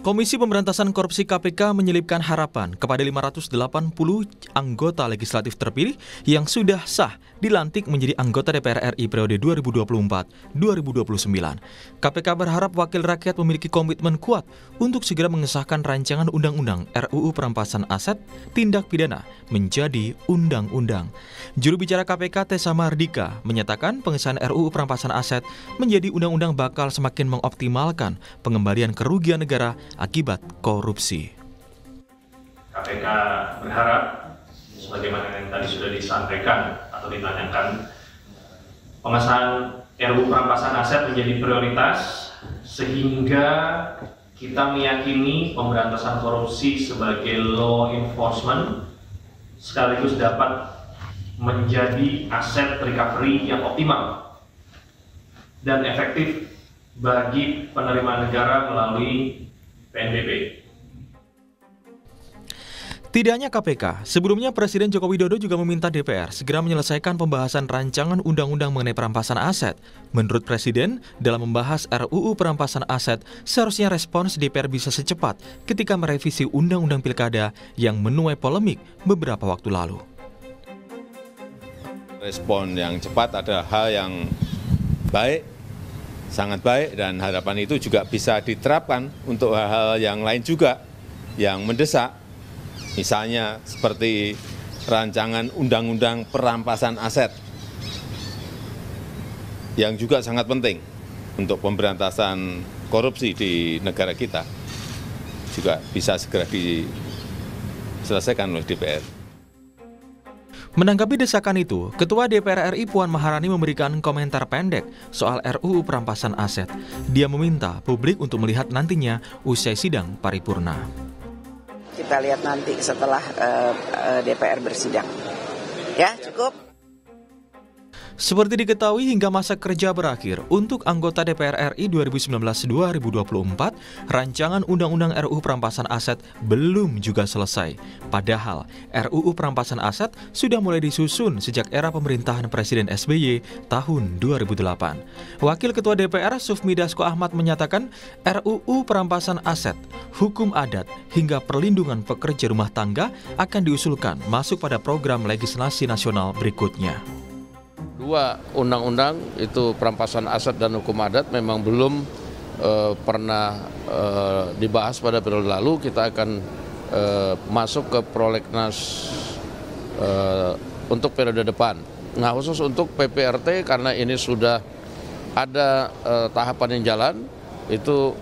Komisi Pemberantasan Korupsi KPK menyelipkan harapan kepada 580 anggota legislatif terpilih yang sudah sah dilantik menjadi anggota DPR RI periode 2024-2029. KPK berharap wakil rakyat memiliki komitmen kuat untuk segera mengesahkan rancangan undang-undang RUU Perampasan Aset Tindak Pidana menjadi undang-undang. Juru bicara KPK Tessa Mardika menyatakan pengesahan RUU Perampasan Aset menjadi undang-undang bakal semakin mengoptimalkan pengembalian kerugian negara akibat korupsi. KPK berharap, sebagaimana yang tadi sudah disampaikan atau ditanyakan, pengesahan RUU perampasan aset menjadi prioritas sehingga kita meyakini pemberantasan korupsi sebagai law enforcement sekaligus dapat menjadi aset recovery yang optimal dan efektif bagi penerimaan negara melalui PNBP. Tidak hanya KPK, sebelumnya Presiden Joko Widodo juga meminta DPR segera menyelesaikan pembahasan rancangan undang-undang mengenai perampasan aset. Menurut Presiden, dalam membahas RUU perampasan aset, seharusnya respons DPR bisa secepat ketika merevisi undang-undang pilkada yang menuai polemik beberapa waktu lalu. Respon yang cepat ada hal yang baik sangat baik dan harapan itu juga bisa diterapkan untuk hal-hal yang lain juga yang mendesak. Misalnya seperti rancangan undang-undang perampasan aset yang juga sangat penting untuk pemberantasan korupsi di negara kita juga bisa segera diselesaikan oleh DPR. Menanggapi desakan itu, Ketua DPR RI Puan Maharani memberikan komentar pendek soal RUU perampasan aset. Dia meminta publik untuk melihat nantinya usai sidang paripurna. Kita lihat nanti setelah uh, eh, eh, DPR bersidang. Ya, cukup. Seperti diketahui hingga masa kerja berakhir untuk anggota DPR RI 2019-2024, rancangan Undang-Undang RUU Perampasan Aset belum juga selesai. Padahal RUU Perampasan Aset sudah mulai disusun sejak era pemerintahan Presiden SBY tahun 2008. Wakil Ketua DPR Sufmi Dasko Ahmad menyatakan RUU Perampasan Aset, Hukum Adat, hingga Perlindungan Pekerja Rumah Tangga akan diusulkan masuk pada program legislasi nasional berikutnya. Dua undang-undang itu perampasan aset dan hukum adat memang belum uh, pernah uh, dibahas pada periode lalu. Kita akan uh, masuk ke prolegnas uh, untuk periode depan. Nah khusus untuk PPRT karena ini sudah ada uh, tahapan yang jalan itu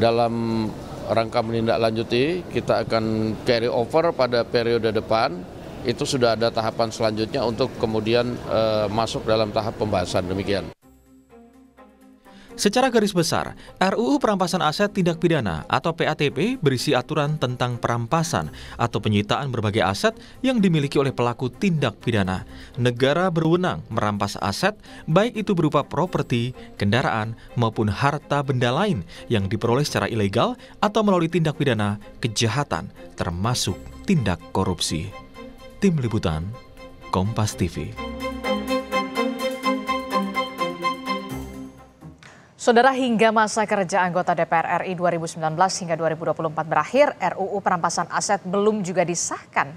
dalam rangka menindaklanjuti kita akan carry over pada periode depan itu sudah ada tahapan selanjutnya untuk kemudian e, masuk dalam tahap pembahasan demikian. Secara garis besar, RUU Perampasan Aset Tindak Pidana atau PATP berisi aturan tentang perampasan atau penyitaan berbagai aset yang dimiliki oleh pelaku tindak pidana. Negara berwenang merampas aset, baik itu berupa properti, kendaraan, maupun harta benda lain yang diperoleh secara ilegal atau melalui tindak pidana kejahatan, termasuk tindak korupsi. Tim Liputan, Kompas TV. Saudara hingga masa kerja anggota DPR RI 2019 hingga 2024 berakhir, RUU perampasan aset belum juga disahkan.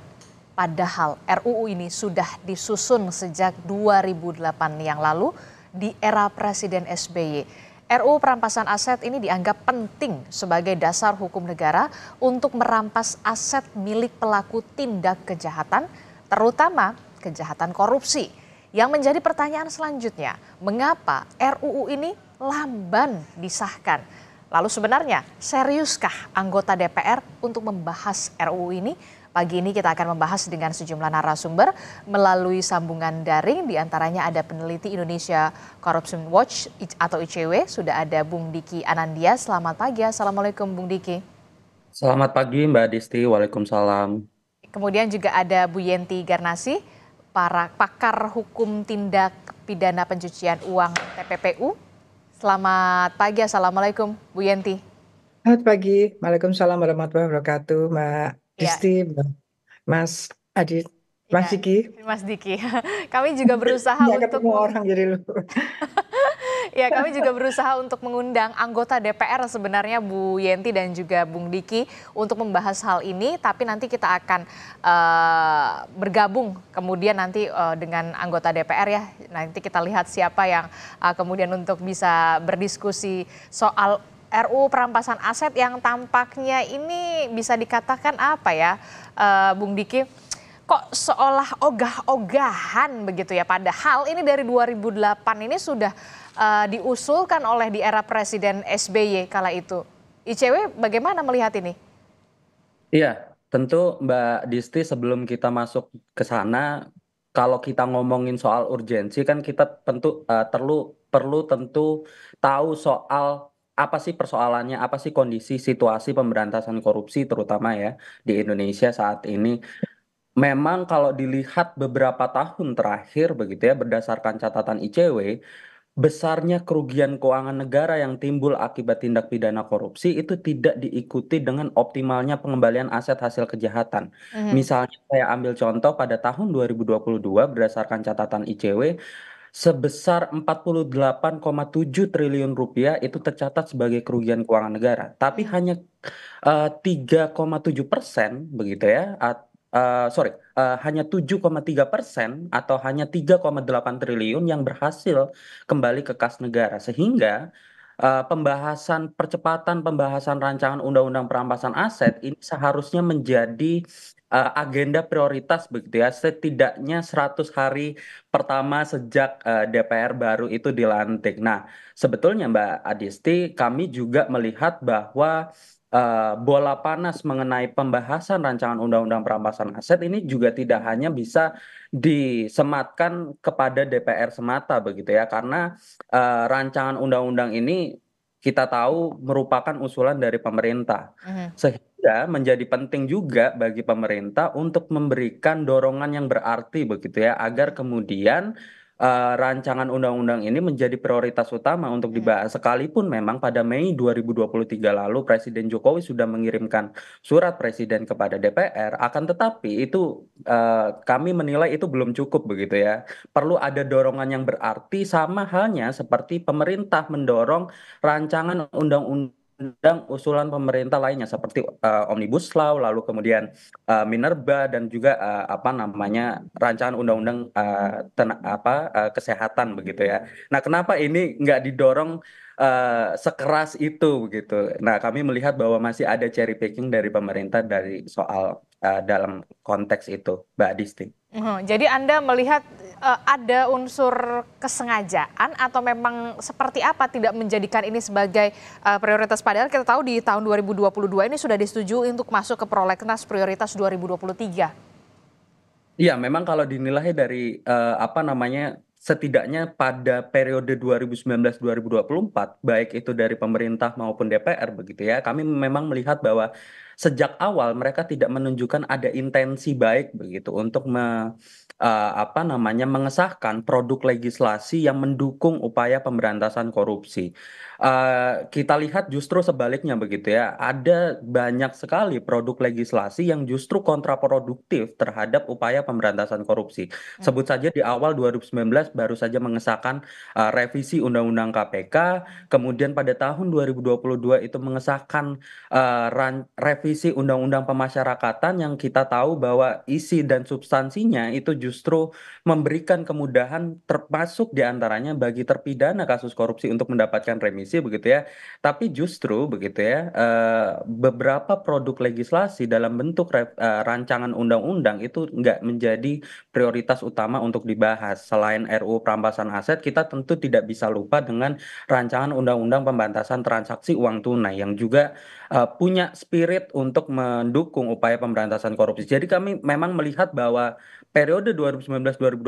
Padahal RUU ini sudah disusun sejak 2008 yang lalu di era Presiden SBY. RU perampasan aset ini dianggap penting sebagai dasar hukum negara untuk merampas aset milik pelaku tindak kejahatan, terutama kejahatan korupsi. Yang menjadi pertanyaan selanjutnya, mengapa RUU ini lamban disahkan? Lalu sebenarnya seriuskah anggota DPR untuk membahas RUU ini? Pagi ini kita akan membahas dengan sejumlah narasumber melalui sambungan daring. Di antaranya ada peneliti Indonesia Corruption Watch atau ICW. Sudah ada Bung Diki Anandia. Selamat pagi. Assalamualaikum Bung Diki. Selamat pagi Mbak Disti. Waalaikumsalam. Kemudian juga ada Bu Yenti Garnasi, para pakar hukum tindak pidana pencucian uang TPPU Selamat pagi, Assalamualaikum Bu Yenti. Selamat pagi, Waalaikumsalam warahmatullahi wabarakatuh Mbak Kristi, ya. ya. Mas Adit. Mas ya, Diki. Mas Diki. Kami juga berusaha untuk ketemu orang jadi lu. ya kami juga berusaha untuk mengundang anggota DPR sebenarnya Bu Yenti dan juga Bung Diki untuk membahas hal ini. Tapi nanti kita akan uh, bergabung kemudian nanti uh, dengan anggota DPR ya. Nanti kita lihat siapa yang uh, kemudian untuk bisa berdiskusi soal RU perampasan aset yang tampaknya ini bisa dikatakan apa ya, uh, Bung Diki? Kok seolah ogah-ogahan begitu ya? Padahal ini dari 2008 ini sudah uh, diusulkan oleh di era Presiden SBY kala itu. ICW bagaimana melihat ini? Iya, tentu Mbak Disti sebelum kita masuk ke sana, kalau kita ngomongin soal urgensi kan kita tentu uh, eh, perlu perlu tentu tahu soal apa sih persoalannya, apa sih kondisi situasi pemberantasan korupsi terutama ya di Indonesia saat ini. Memang kalau dilihat beberapa tahun terakhir begitu ya berdasarkan catatan ICW, besarnya kerugian keuangan negara yang timbul akibat tindak pidana korupsi itu tidak diikuti dengan optimalnya pengembalian aset hasil kejahatan. Mm -hmm. Misalnya saya ambil contoh pada tahun 2022 berdasarkan catatan ICW sebesar 48,7 triliun rupiah itu tercatat sebagai kerugian keuangan negara, tapi mhm. hanya eh, uh, 3,7 persen begitu ya, uh, sorry Eh, hanya 7,3 persen atau hanya 3,8 triliun yang berhasil kembali ke kas negara sehingga uh, pembahasan percepatan pembahasan rancangan undang-undang perampasan aset ini seharusnya menjadi uh, agenda prioritas begitu ya setidaknya 100 hari pertama sejak uh, DPR baru itu dilantik. Nah, sebetulnya Mbak Adisti kami juga melihat bahwa Eh, bola panas mengenai pembahasan rancangan undang-undang perampasan aset ini juga tidak hanya bisa disematkan kepada DPR semata begitu ya karena uh, rancangan undang-undang ini kita tahu merupakan usulan dari pemerintah mm-hmm. sehingga menjadi penting juga bagi pemerintah untuk memberikan dorongan yang berarti begitu ya agar kemudian Eh, rancangan undang-undang ini menjadi prioritas utama untuk iya. dibahas sekalipun memang pada Mei 2023 lalu Presiden Jokowi sudah mengirimkan surat presiden kepada DPR akan tetapi itu uh, kami menilai itu belum cukup begitu ya. Perlu ada dorongan yang berarti sama halnya seperti pemerintah mendorong rancangan undang-undang undang usulan pemerintah lainnya seperti uh, omnibus law lalu kemudian uh, minerba dan juga uh, apa namanya rancangan undang-undang uh, ten- apa uh, kesehatan begitu ya. Nah kenapa ini nggak didorong uh, sekeras itu begitu? Nah kami melihat bahwa masih ada cherry picking dari pemerintah dari soal uh, dalam konteks itu, Mbak Disti. Oh, jadi Anda melihat uh, ada unsur kesengajaan atau memang seperti apa tidak menjadikan ini sebagai uh, prioritas padahal kita tahu di tahun 2022 ini sudah disetujui untuk masuk ke prolegnas prioritas 2023. Iya, memang kalau dinilai dari uh, apa namanya setidaknya pada periode 2019-2024 baik itu dari pemerintah maupun DPR begitu ya. Kami memang melihat bahwa sejak awal mereka tidak menunjukkan ada intensi baik begitu untuk me uh, apa namanya mengesahkan produk legislasi yang mendukung upaya pemberantasan korupsi. Uh, kita lihat justru sebaliknya begitu ya. Ada banyak sekali produk legislasi yang justru kontraproduktif terhadap upaya pemberantasan korupsi. Hmm. Sebut saja di awal 2019 baru saja mengesahkan uh, revisi Undang-Undang KPK, kemudian pada tahun 2022 itu mengesahkan uh, revisi Undang-Undang Pemasyarakatan yang kita tahu bahwa isi dan substansinya itu justru memberikan kemudahan termasuk diantaranya bagi terpidana kasus korupsi untuk mendapatkan remisi begitu ya. Tapi justru begitu ya eh, beberapa produk legislasi dalam bentuk eh, rancangan undang-undang itu nggak menjadi prioritas utama untuk dibahas. Selain RU perampasan aset, kita tentu tidak bisa lupa dengan rancangan undang-undang pemberantasan transaksi uang tunai yang juga eh, punya spirit untuk mendukung upaya pemberantasan korupsi. Jadi kami memang melihat bahwa periode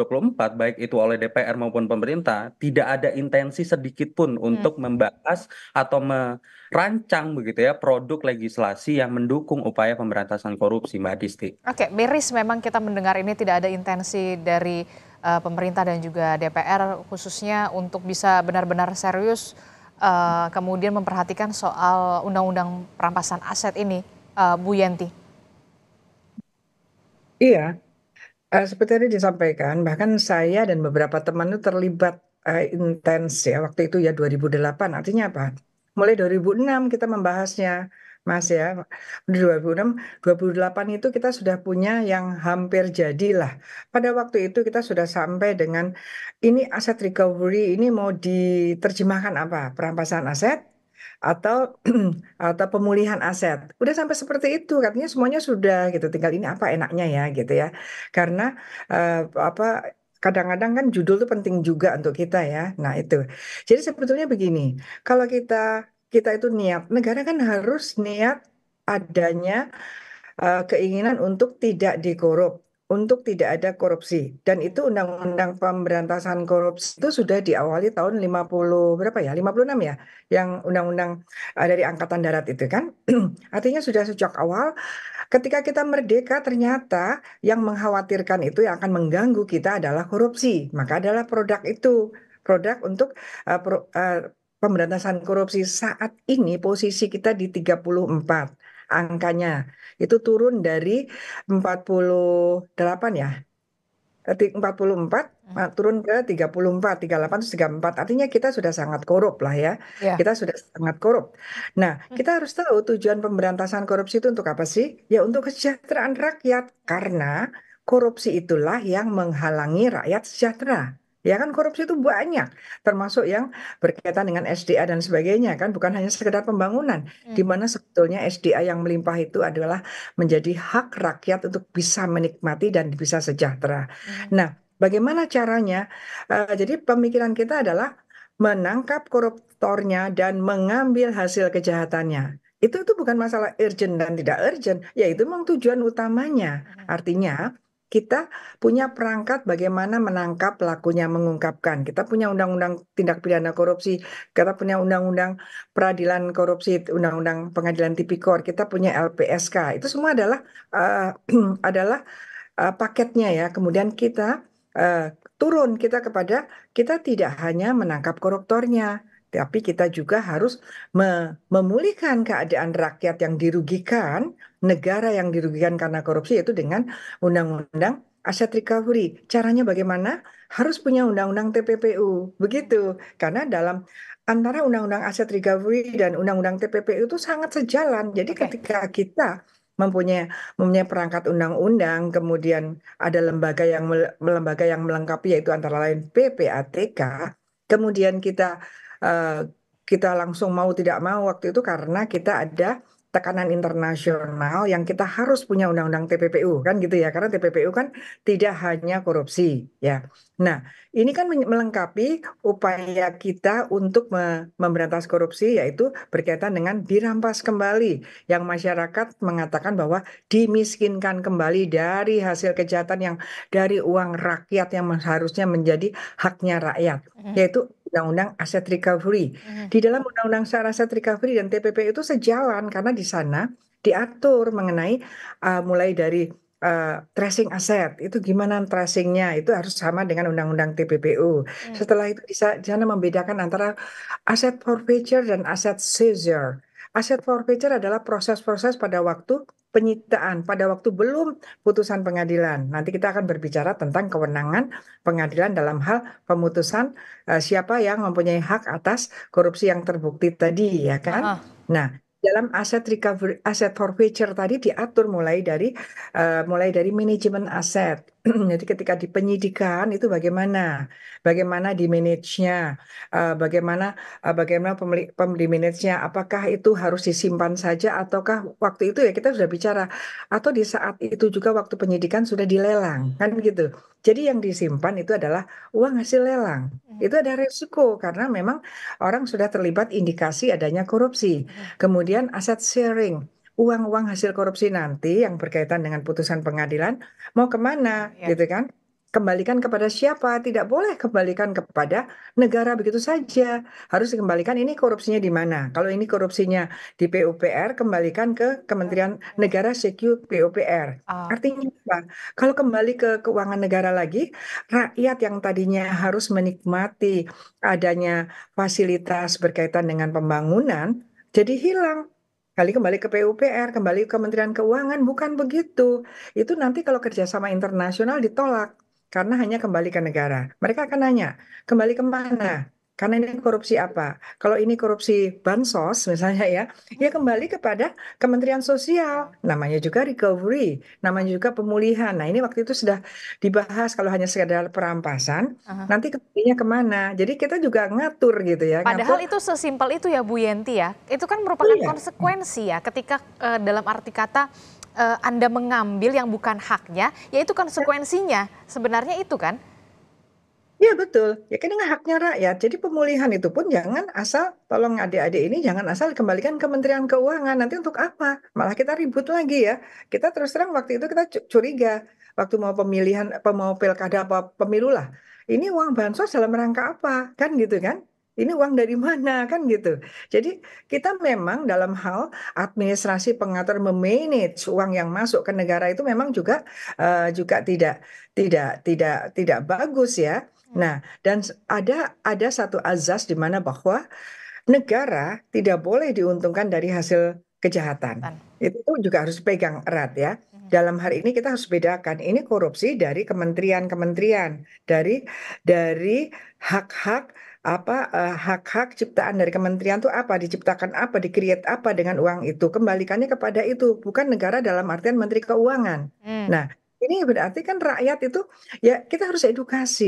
2019-2024 baik itu oleh DPR maupun pemerintah tidak ada intensi sedikit pun hmm. untuk membahas atau merancang begitu ya produk legislasi yang mendukung upaya pemberantasan korupsi Mbak Disti. Oke, miris memang kita mendengar ini tidak ada intensi dari uh, pemerintah dan juga DPR khususnya untuk bisa benar-benar serius uh, kemudian memperhatikan soal undang-undang perampasan aset ini uh, Bu Yanti. Iya, Uh, seperti tadi disampaikan, bahkan saya dan beberapa teman itu terlibat uh, intens ya waktu itu ya 2008. Artinya apa? Mulai 2006 kita membahasnya, Mas ya. 2006, 2008 itu kita sudah punya yang hampir jadilah. Pada waktu itu kita sudah sampai dengan ini aset recovery ini mau diterjemahkan apa? Perampasan aset atau atau pemulihan aset. Udah sampai seperti itu, katanya semuanya sudah gitu. Tinggal ini apa enaknya ya gitu ya. Karena uh, apa kadang-kadang kan judul itu penting juga untuk kita ya. Nah, itu. Jadi sebetulnya begini, kalau kita kita itu niat, negara kan harus niat adanya uh, keinginan untuk tidak dikorup untuk tidak ada korupsi dan itu undang-undang pemberantasan korupsi itu sudah diawali tahun 50 berapa ya 56 ya yang undang-undang eh, dari angkatan darat itu kan artinya sudah sejak awal ketika kita merdeka ternyata yang mengkhawatirkan itu yang akan mengganggu kita adalah korupsi maka adalah produk itu produk untuk uh, pro, uh, pemberantasan korupsi saat ini posisi kita di 34 angkanya itu turun dari 48 ya 44 eh, hmm. turun ke 34, 38, 34. Artinya kita sudah sangat korup lah ya. Yeah. Kita sudah sangat korup. Nah, hmm. kita harus tahu tujuan pemberantasan korupsi itu untuk apa sih? Ya untuk kesejahteraan rakyat. Karena korupsi itulah yang menghalangi rakyat sejahtera. Ya kan korupsi itu banyak, termasuk yang berkaitan dengan SDA dan sebagainya kan, bukan hanya sekedar pembangunan. Hmm. Di mana sebetulnya SDA yang melimpah itu adalah menjadi hak rakyat untuk bisa menikmati dan bisa sejahtera. Hmm. Nah, bagaimana caranya? Uh, jadi pemikiran kita adalah menangkap koruptornya dan mengambil hasil kejahatannya itu itu bukan masalah urgent dan tidak urgent, yaitu memang tujuan utamanya. Hmm. Artinya kita punya perangkat bagaimana menangkap pelakunya, mengungkapkan. Kita punya undang-undang tindak pidana korupsi, kita punya undang-undang peradilan korupsi, undang-undang pengadilan tipikor, kita punya LPSK. Itu semua adalah uh, adalah uh, paketnya ya. Kemudian kita uh, turun kita kepada kita tidak hanya menangkap koruptornya, tapi kita juga harus memulihkan keadaan rakyat yang dirugikan, negara yang dirugikan karena korupsi yaitu dengan undang-undang aset recovery. Caranya bagaimana? Harus punya undang-undang TPPU. Begitu. Karena dalam antara undang-undang aset recovery dan undang-undang TPPU itu sangat sejalan. Jadi okay. ketika kita mempunyai mempunyai perangkat undang-undang, kemudian ada lembaga yang lembaga yang melengkapi yaitu antara lain PPATK, kemudian kita Eh, kita langsung mau tidak mau waktu itu karena kita ada tekanan internasional yang kita harus punya undang-undang TPPU kan gitu ya karena TPPU kan tidak hanya korupsi ya. Nah, ini kan melengkapi upaya kita untuk memberantas korupsi yaitu berkaitan dengan dirampas kembali yang masyarakat mengatakan bahwa dimiskinkan kembali dari hasil kejahatan yang dari uang rakyat yang harusnya menjadi haknya rakyat mm-hmm. yaitu Undang-Undang Aset Recovery. Hmm. Di dalam Undang-Undang Sar Aset Recovery dan TPP itu sejalan karena di sana diatur mengenai uh, mulai dari Uh, tracing aset itu gimana tracingnya itu harus sama dengan undang-undang TPPU. Hmm. Setelah itu bisa jangan membedakan antara aset forfeiture dan aset seizure. Aset forfeiture adalah proses-proses pada waktu penyitaan, pada waktu belum putusan pengadilan. Nanti kita akan berbicara tentang kewenangan pengadilan dalam hal pemutusan uh, siapa yang mempunyai hak atas korupsi yang terbukti tadi, ya kan? Uh -huh. Nah, dalam aset recovery aset forfeiture tadi diatur mulai dari uh, mulai dari manajemen aset Jadi ketika di penyidikan itu bagaimana, bagaimana di manage-nya, eh, bagaimana eh, bagaimana pemilik pem manage-nya, apakah itu harus disimpan saja ataukah waktu itu ya kita sudah bicara atau di saat itu juga waktu penyidikan sudah dilelang kan gitu. Jadi yang disimpan itu adalah uang hasil lelang. Hmm. Itu ada resiko karena memang orang sudah terlibat indikasi adanya korupsi. Iya. Kemudian aset sharing uang-uang hasil korupsi nanti yang berkaitan dengan putusan pengadilan mau kemana ya. gitu kan kembalikan kepada siapa tidak boleh kembalikan kepada negara begitu saja harus dikembalikan ini korupsinya di mana kalau ini korupsinya di PUPR kembalikan ke Kementerian Negara CQ PUPR oh. artinya apa kalau kembali ke keuangan negara lagi rakyat yang tadinya harus menikmati adanya fasilitas berkaitan dengan pembangunan jadi hilang kali kembali ke PUPR, kembali ke Kementerian Keuangan, bukan begitu. Itu nanti kalau kerjasama internasional ditolak karena hanya kembali ke negara. Mereka akan nanya, kembali ke mana? Karena ini korupsi apa? Kalau ini korupsi bansos misalnya ya, ya kembali kepada Kementerian Sosial. Namanya juga recovery, namanya juga pemulihan. Nah ini waktu itu sudah dibahas kalau hanya sekedar perampasan, -huh. nanti kembalinya kemana. Jadi kita juga ngatur gitu ya. Padahal ngatur. itu sesimpel itu ya Bu Yenti ya. Itu kan merupakan iya. konsekuensi ya ketika uh, dalam arti kata uh, Anda mengambil yang bukan haknya, ya yaitu konsekuensinya. Sebenarnya itu kan. Iya betul, ya kan dengan haknya rakyat. Jadi pemulihan itu pun jangan asal, tolong adik-adik ini jangan asal kembalikan Kementerian Keuangan. Nanti untuk apa? Malah kita ribut lagi ya. Kita terus terang waktu itu kita curiga. Waktu mau pemilihan, mau pilkada apa pemilu lah. Ini uang bansos dalam rangka apa? Kan gitu kan? ini uang dari mana kan gitu. Jadi kita memang dalam hal administrasi pengatur memanage uang yang masuk ke negara itu memang juga uh, juga tidak tidak tidak tidak bagus ya. Nah, dan ada ada satu azas di mana bahwa negara tidak boleh diuntungkan dari hasil kejahatan. Itu juga harus pegang erat ya. Mm-hmm. Dalam hari ini kita harus bedakan ini korupsi dari kementerian-kementerian, dari dari hak-hak apa eh, hak-hak uh, ciptaan dari kementerian itu apa diciptakan apa dikreat apa dengan uang itu kembalikannya kepada itu bukan negara dalam artian menteri keuangan. Hmm. Nah, ini berarti kan rakyat itu ya kita harus edukasi.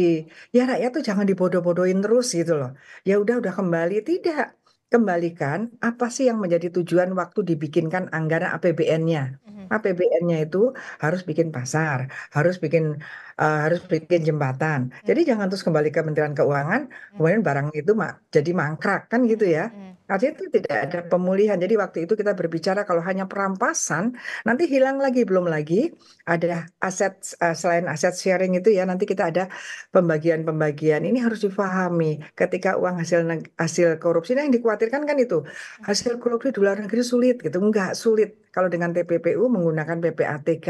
Ya rakyat tuh jangan dibodoh-bodohin terus gitu loh. Ya udah udah kembali tidak kembalikan apa sih yang menjadi tujuan waktu dibikinkan anggaran APBN-nya. Mhm. APBN-nya itu harus bikin pasar, harus bikin uh, harus bikin jembatan. Mhm. Jadi jangan terus kembali ke Kementerian Keuangan, mhm. kemudian barang itu jadi mangkrak kan gitu ya. Artinya itu tidak ada pemulihan. Jadi waktu itu kita berbicara kalau hanya perampasan, nanti hilang lagi belum lagi ada aset uh, selain aset sharing itu ya nanti kita ada pembagian-pembagian. Ini harus difahami. ketika uang hasil hasil korupsi nah yang dikhawatirkan kan itu hasil korupsi di luar negeri sulit gitu. Enggak sulit. Kalau dengan TPPU menggunakan PPATK,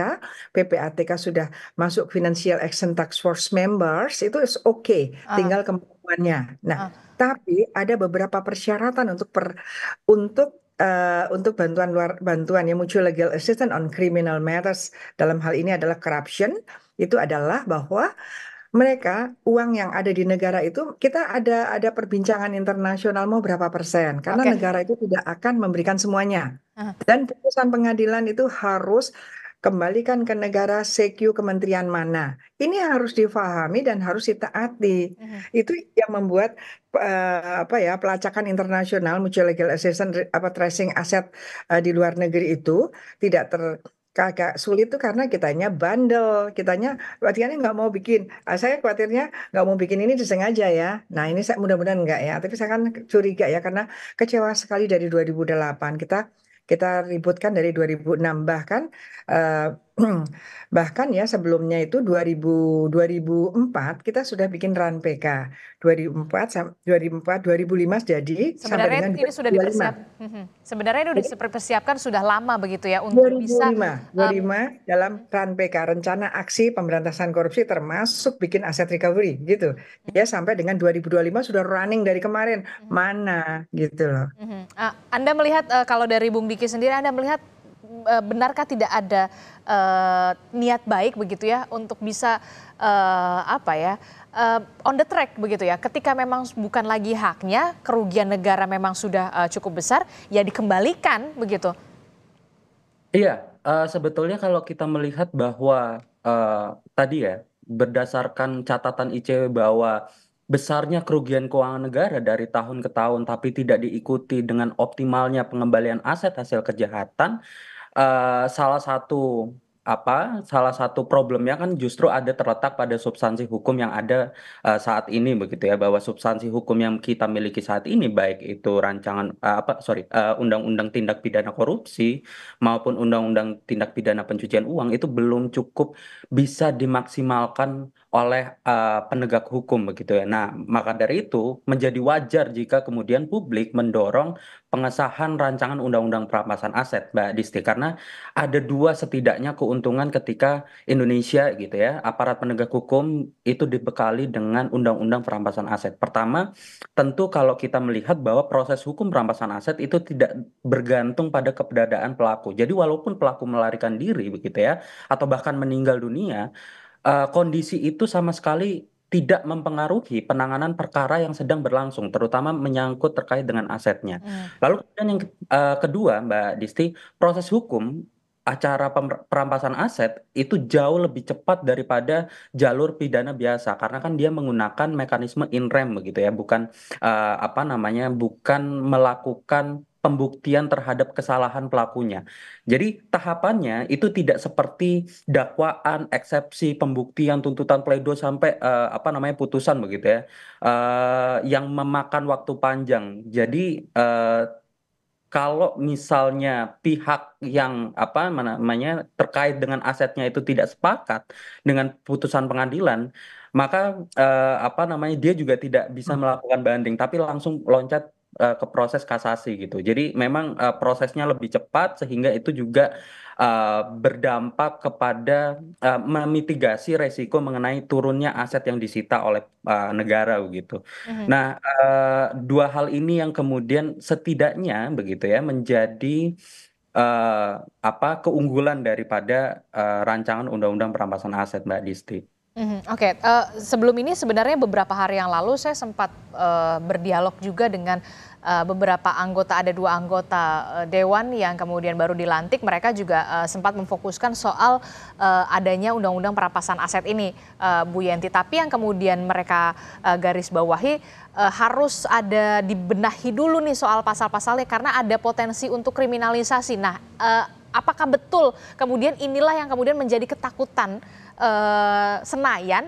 PPATK sudah masuk Financial Action Task Force members itu is okay. Ah. Tinggal uh. Nah, uh. tapi ada beberapa persyaratan untuk per untuk Uh, untuk bantuan luar bantuan yang muncul legal assistance on criminal matters dalam hal ini adalah corruption itu adalah bahwa mereka uang yang ada di negara itu kita ada ada perbincangan internasional mau berapa persen karena okay. negara itu tidak akan memberikan semuanya uh dan putusan pengadilan itu harus kembalikan ke negara CQ kementerian mana. Ini harus difahami dan harus ditaati. Uh-huh. Itu yang membuat uh, apa ya pelacakan internasional mutual legal assessment apa tracing aset uh, di luar negeri itu tidak ter kagak sulit tuh karena kitanya bandel, kitanya khawatirnya nggak mau bikin. Ah, saya khawatirnya nggak mau bikin ini disengaja ya. Nah ini saya mudah-mudahan nggak ya, tapi saya kan curiga ya karena kecewa sekali dari 2008 kita kita ributkan dari 2006 ribu enam bahkan eh, bahkan ya sebelumnya itu 2000 2004 kita sudah bikin RAN PK 2004 2004 2005 jadi sebenarnya sampai ini sudah dipersiap hmm, sebenarnya ini sudah dipersiapkan sudah lama begitu ya untuk 2005, bisa 2005 um, dalam RAN PK rencana aksi pemberantasan korupsi termasuk bikin aset recovery gitu mhm. ya sampai dengan 2025 sudah running dari kemarin mhm. mana gitu loh mhm. ah, Anda melihat eh, kalau dari Bung Diki sendiri Anda melihat Eh, benarkah tidak ada uh, niat baik begitu ya untuk bisa uh, apa ya uh, on the track begitu ya. Ketika memang bukan lagi haknya, kerugian negara memang sudah uh, cukup besar, ya dikembalikan begitu. Iya, uh, sebetulnya kalau kita melihat bahwa uh, tadi ya berdasarkan catatan ICW bahwa besarnya kerugian keuangan negara dari tahun ke tahun tapi tidak diikuti dengan optimalnya pengembalian aset hasil kejahatan Eh, salah satu apa salah satu problemnya kan justru ada terletak pada substansi hukum yang ada uh, saat ini begitu ya bahwa substansi hukum yang kita miliki saat ini baik itu rancangan uh, apa sorry undang undang-undang tindak pidana korupsi maupun undang-undang tindak pidana pencucian uang itu belum cukup bisa dimaksimalkan oleh eh, penegak hukum begitu ya. Nah, maka dari itu menjadi wajar jika kemudian publik mendorong pengesahan rancangan undang-undang perampasan aset, Mbak Disti, karena ada dua setidaknya keuntungan ketika Indonesia gitu ya, aparat penegak hukum itu dibekali dengan undang-undang perampasan aset. Pertama, tentu kalau kita melihat bahwa proses hukum perampasan aset itu tidak bergantung pada keberadaan pelaku. Jadi walaupun pelaku melarikan diri begitu ya, atau bahkan meninggal dunia, Eh, kondisi itu sama sekali tidak mempengaruhi penanganan perkara yang sedang berlangsung, terutama menyangkut terkait dengan asetnya. Hmm. Lalu kemudian yang uh, kedua, Mbak Disti, proses hukum acara perampasan aset itu jauh lebih cepat daripada jalur pidana biasa karena kan dia menggunakan mekanisme in rem begitu ya bukan uh, apa namanya bukan melakukan pembuktian terhadap kesalahan pelakunya. Jadi tahapannya itu tidak seperti dakwaan, eksepsi, pembuktian, tuntutan pleido sampai uh, apa namanya putusan begitu ya, uh, yang memakan waktu panjang. Jadi uh, kalau misalnya pihak yang apa namanya terkait dengan asetnya itu tidak sepakat dengan putusan pengadilan, maka eh, apa namanya dia juga tidak bisa hmm. melakukan banding, tapi langsung loncat uh, ke proses kasasi gitu. Jadi memang uh, prosesnya lebih cepat sehingga itu juga uh, berdampak kepada uh, memitigasi resiko mengenai turunnya aset yang disita oleh uh, negara gitu. Mm-hmm. Nah, uh, dua hal ini yang kemudian setidaknya begitu ya menjadi uh, apa keunggulan daripada uh, rancangan undang-undang perampasan aset Mbak Disti. Mm-hmm. Oke, okay. uh, eh, sebelum ini sebenarnya beberapa hari yang lalu saya sempat uh, berdialog juga dengan uh, beberapa anggota, ada dua anggota uh, dewan yang kemudian baru dilantik. Mereka juga uh, sempat memfokuskan soal uh, adanya undang-undang perampasan aset ini, uh, Bu Yenti. Tapi yang kemudian mereka uh, garis bawahi uh, harus ada dibenahi dulu nih soal pasal-pasalnya karena ada potensi untuk kriminalisasi. Nah, uh, apakah betul kemudian inilah yang kemudian menjadi ketakutan eh, Senayan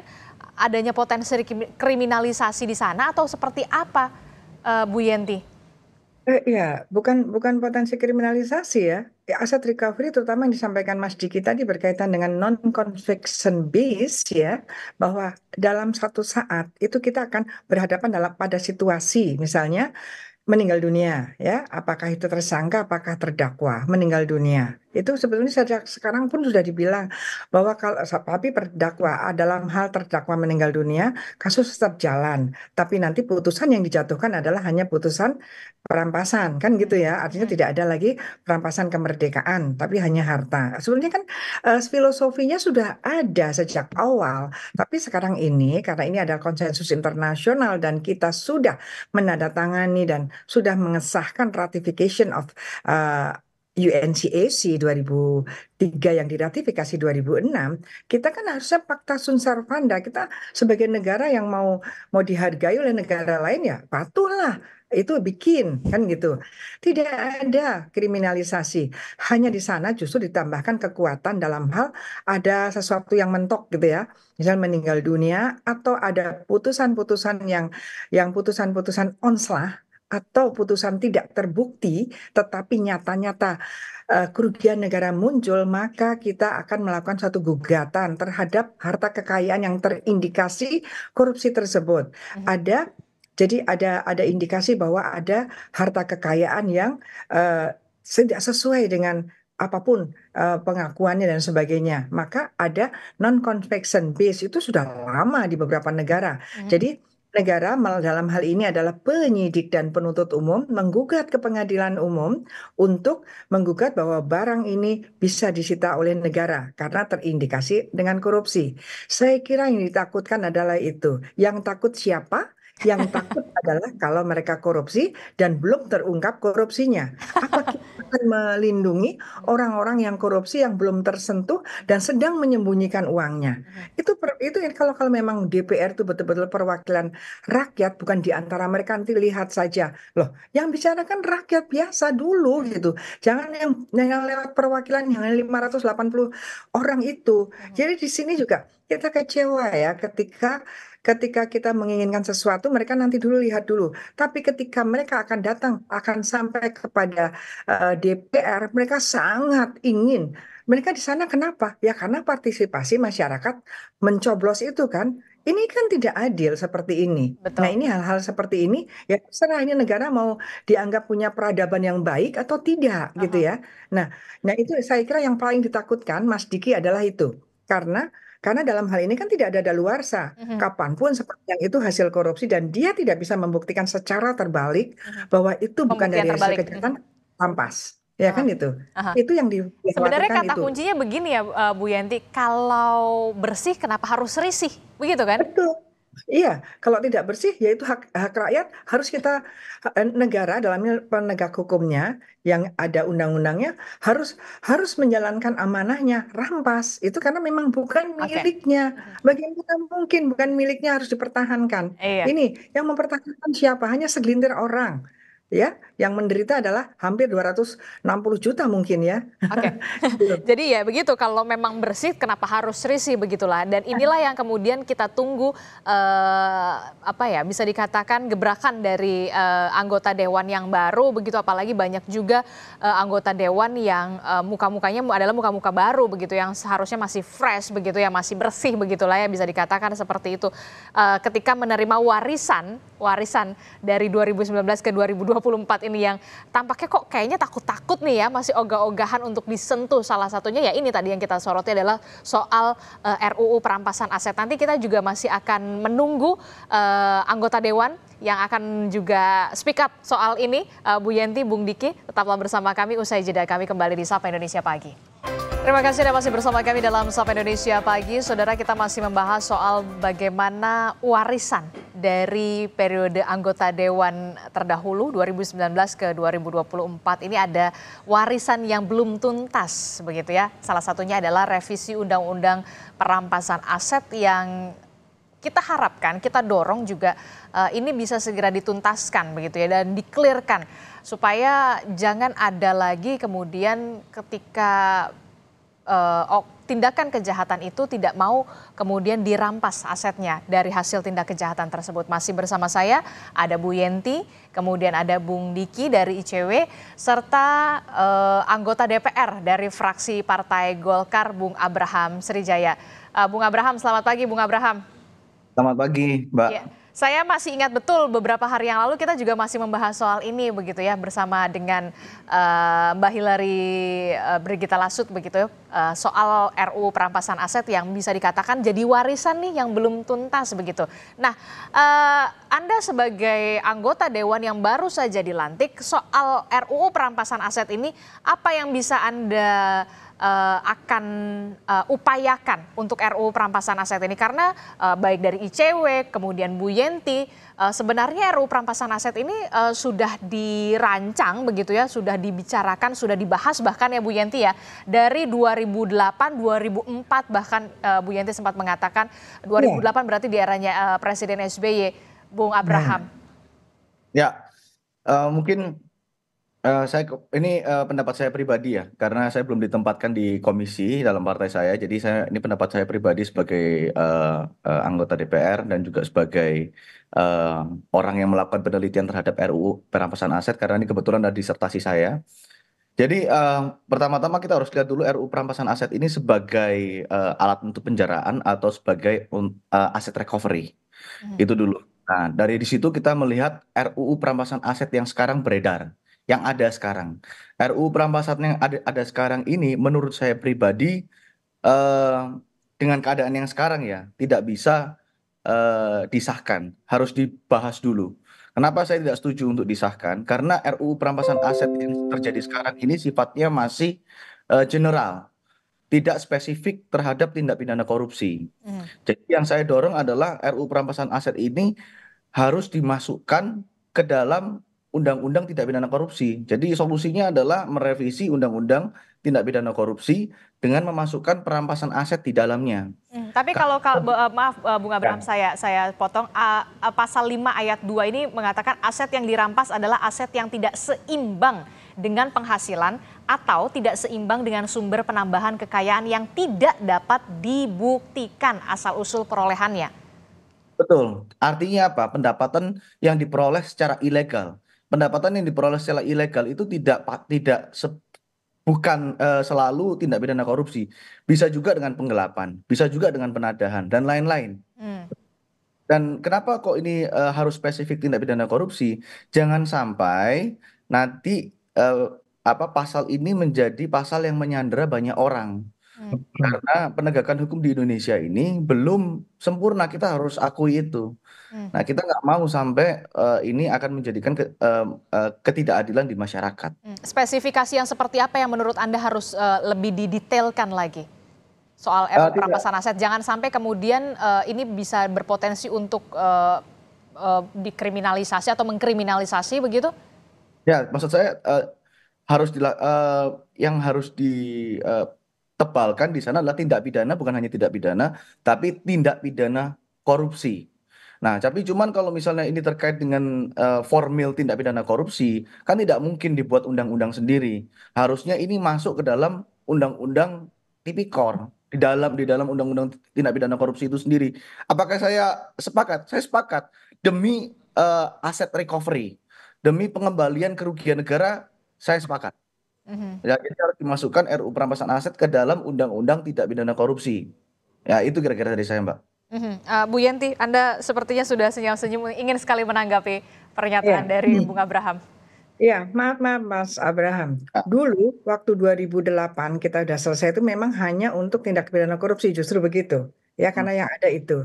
adanya potensi kriminalisasi di sana atau seperti apa eh, Bu Yenti? Eh, ya, bukan bukan potensi kriminalisasi ya. ya. Aset recovery terutama yang disampaikan Mas Diki tadi berkaitan dengan non conviction base ya, bahwa dalam satu saat itu kita akan berhadapan dalam pada situasi misalnya meninggal dunia ya apakah itu tersangka apakah terdakwa meninggal dunia itu sebetulnya sejak sekarang pun sudah dibilang bahwa kalau tapi terdakwa ah, dalam hal terdakwa meninggal dunia, kasus tetap jalan. Tapi nanti putusan yang dijatuhkan adalah hanya putusan perampasan kan hmm. gitu ya. Artinya hmm. tidak ada lagi perampasan kemerdekaan, tapi hanya harta. sebetulnya kan uh, filosofinya sudah ada sejak awal, tapi sekarang ini karena ini ada konsensus internasional dan kita sudah menandatangani dan sudah mengesahkan ratification of eh, UNCAC 2003 yang diratifikasi 2006, kita kan harusnya fakta sun Kita sebagai negara yang mau mau dihargai oleh negara lain ya patuhlah itu bikin kan gitu. Tidak ada kriminalisasi. Hanya di sana justru ditambahkan kekuatan dalam hal ada sesuatu yang mentok gitu ya. Misal meninggal dunia atau ada putusan-putusan yang yang putusan-putusan onslah atau putusan tidak terbukti tetapi nyata-nyata eh, kerugian negara muncul maka kita akan melakukan suatu gugatan terhadap harta kekayaan yang terindikasi korupsi tersebut. Mhm. Ada jadi ada ada indikasi bahwa ada harta kekayaan yang uh, tidak sesuai dengan apapun uh, pengakuannya dan sebagainya. Maka ada non convection base itu sudah lama di beberapa negara. Hmm. Jadi negara dalam hal ini adalah penyidik dan penuntut umum menggugat ke pengadilan umum untuk menggugat bahwa barang ini bisa disita oleh negara karena terindikasi dengan korupsi. Saya kira yang ditakutkan adalah itu. Yang takut siapa? Yang takut adalah kalau mereka korupsi dan belum terungkap korupsinya. Apa kita akan melindungi hmm. orang-orang yang korupsi yang belum tersentuh dan sedang menyembunyikan uangnya. Hmm. Itu per, itu kalau kalau memang DPR itu betul-betul perwakilan rakyat bukan di antara mereka nanti lihat saja. Loh, yang bicara kan rakyat biasa dulu gitu. Jangan yang yang lewat perwakilan yang 580 orang itu. Hmm. Jadi di sini juga kita kecewa ya ketika ketika kita menginginkan sesuatu mereka nanti dulu lihat dulu tapi ketika mereka akan datang akan sampai kepada uh, eh, DPR mereka sangat ingin mereka di sana kenapa ya karena partisipasi masyarakat mencoblos itu kan ini kan tidak adil seperti ini. Nah, Betul. Nah ini hal-hal seperti ini ya serah ini negara mau dianggap punya peradaban yang baik atau tidak uh -huh. gitu ya. Nah, nah itu saya kira yang paling ditakutkan Mas Diki adalah itu karena karena dalam hal ini kan tidak ada daluarsa. Mm -hmm. Kapanpun seperti yang itu hasil korupsi dan dia tidak bisa membuktikan secara terbalik mm -hmm. bahwa itu bukan dari hasil terbalik. kejahatan rampas. Mm-hmm. Ya kan ah. itu. uh-huh. Itu yang di Sebenarnya kata itu. kuncinya begini ya Bu eh, Yanti, kalau bersih kenapa harus risih? Begitu kan? Betul. Iya, kalau tidak bersih yaitu hak hak rakyat harus kita eh, negara dalam penegak hukumnya yang ada undang-undangnya harus harus menjalankan amanahnya rampas itu karena memang bukan miliknya. Okay. Mm-hmm. Bagaimana mungkin bukan miliknya harus dipertahankan? Iya. Ini yang mempertahankan siapa? Hanya segelintir orang ya yang menderita adalah hampir 260 juta mungkin ya. Oke. Okay. Jadi ya begitu kalau memang bersih kenapa harus risih begitulah dan inilah yang kemudian kita tunggu eh, apa ya bisa dikatakan gebrakan dari eh, anggota dewan yang baru begitu apalagi banyak juga eh, anggota dewan yang eh, muka-mukanya adalah muka-muka baru begitu yang seharusnya masih fresh begitu ya masih bersih begitulah ya bisa dikatakan seperti itu. Eh, ketika menerima warisan warisan dari 2019 ke 2020 2024 ini yang tampaknya kok kayaknya takut-takut nih ya masih ogah-ogahan untuk disentuh salah satunya ya ini tadi yang kita soroti adalah soal uh, eh, RUU perampasan aset. Nanti kita juga masih akan menunggu uh, anggota dewan yang akan juga speak up soal ini uh, Bu Yenti, Bung Diki tetaplah bersama kami usai jeda kami kembali di Sapa Indonesia pagi. Terima kasih Anda masih bersama kami dalam Sapa Indonesia Pagi. Saudara kita masih membahas soal bagaimana warisan dari periode anggota Dewan terdahulu 2019 ke 2024. Ini ada warisan yang belum tuntas begitu ya. Salah satunya adalah revisi Undang-Undang Perampasan Aset yang kita harapkan, kita dorong juga uh, ini bisa segera dituntaskan begitu ya dan diklirkan supaya jangan ada lagi kemudian ketika uh, tindakan kejahatan itu tidak mau kemudian dirampas asetnya dari hasil tindak kejahatan tersebut. Masih bersama saya ada Bu Yenti, kemudian ada Bung Diki dari ICW serta uh, anggota DPR dari fraksi Partai Golkar Bung Abraham Sriwijaya. Uh, Bung Abraham, selamat pagi Bung Abraham. Selamat pagi, Mbak. Yeah. Saya masih ingat betul beberapa hari yang lalu kita juga masih membahas soal ini begitu ya bersama dengan uh, Mbak Hilary uh, eh, Brigita Lasut begitu uh, soal RUU perampasan aset yang bisa dikatakan jadi warisan nih yang belum tuntas begitu. Nah, uh, Anda sebagai anggota dewan yang baru saja dilantik soal RUU perampasan aset ini apa yang bisa Anda uh, akan uh, upayakan untuk RUU perampasan aset ini karena uh, baik dari ICW kemudian Bu Yenti uh, sebenarnya RUU perampasan aset ini uh, sudah dirancang begitu ya sudah dibicarakan sudah dibahas bahkan ya Bu Yenti ya dari 2008 2004 bahkan uh, Bu Yenti sempat mengatakan 2008 ya. berarti di eranya uh, Presiden SBY Bung Abraham. Hmm. Ya. ya. Uh, mungkin Eh, saya ini, uh, pendapat saya pribadi ya, karena saya belum ditempatkan di komisi dalam partai saya, jadi saya ini pendapat saya pribadi sebagai, uh, uh, anggota DPR dan juga sebagai, uh, orang yang melakukan penelitian terhadap RUU perampasan aset karena ini kebetulan ada disertasi saya. Jadi, uh, pertama-tama kita harus lihat dulu RUU perampasan aset ini sebagai, uh, alat untuk penjaraan atau sebagai uh, aset recovery, hmm. itu dulu. Nah, dari di situ kita melihat RUU perampasan aset yang sekarang beredar yang ada sekarang. RUU perampasan yang ada, ada sekarang ini menurut saya pribadi uh, dengan keadaan yang sekarang ya tidak bisa uh, disahkan, harus dibahas dulu. Kenapa saya tidak setuju untuk disahkan? Karena RUU perampasan aset yang terjadi sekarang ini sifatnya masih uh, general, tidak spesifik terhadap tindak pidana korupsi. Mm. Jadi yang saya dorong adalah RUU perampasan aset ini harus dimasukkan ke dalam undang-undang tidak pidana korupsi. Jadi solusinya adalah merevisi undang-undang tindak pidana korupsi dengan memasukkan perampasan aset di dalamnya. Hmm, tapi kalau, kalau eh, maaf eh, Bung Abraham ya. saya saya potong uh, uh, pasal 5 ayat 2 ini mengatakan aset yang dirampas adalah aset yang tidak seimbang dengan penghasilan atau tidak seimbang dengan sumber penambahan kekayaan yang tidak dapat dibuktikan asal usul perolehannya. Betul. Artinya apa? Pendapatan yang diperoleh secara ilegal pendapatan yang diperoleh secara ilegal itu tidak tidak bukan uh, selalu tindak pidana korupsi, bisa juga dengan penggelapan, bisa juga dengan penadahan dan lain-lain. Hmm. Dan kenapa kok ini uh, harus spesifik tindak pidana korupsi? Jangan sampai nanti uh, apa pasal ini menjadi pasal yang menyandera banyak orang. Hmm. Karena penegakan hukum di Indonesia ini belum sempurna, kita harus akui itu. Hmm. Nah kita nggak mau sampai uh, ini akan menjadikan ke, uh, uh, ketidakadilan di masyarakat. Hmm. Spesifikasi yang seperti apa yang menurut anda harus uh, lebih didetailkan lagi soal uh, perampasan aset? Jangan sampai kemudian uh, ini bisa berpotensi untuk uh, uh, dikriminalisasi atau mengkriminalisasi begitu? Ya maksud saya uh, harus dila, uh, yang harus di uh, tebalkan di sana adalah tindak pidana bukan hanya tindak pidana tapi tindak pidana korupsi Nah, tapi cuman kalau misalnya ini terkait dengan uh, formil tindak pidana korupsi, kan tidak mungkin dibuat undang-undang sendiri. Harusnya ini masuk ke dalam undang-undang tipikor di dalam di dalam undang-undang tindak pidana korupsi itu sendiri. Apakah saya sepakat? Saya sepakat demi uh, aset recovery, demi pengembalian kerugian negara, saya sepakat. mm Ya, jadi harus dimasukkan RU perampasan aset ke dalam undang-undang tidak pidana korupsi. Ya, itu kira-kira dari saya, Mbak. Mm-hmm. Uh, Bu Yenti, Anda sepertinya sudah senyum-senyum ingin sekali menanggapi pernyataan yeah. dari Bung Abraham. Ya, maaf, maaf Mas Abraham. Ah. Dulu waktu 2008 kita sudah selesai itu memang hanya untuk tindak pidana korupsi justru begitu. Ya karena hmm. yang ada itu.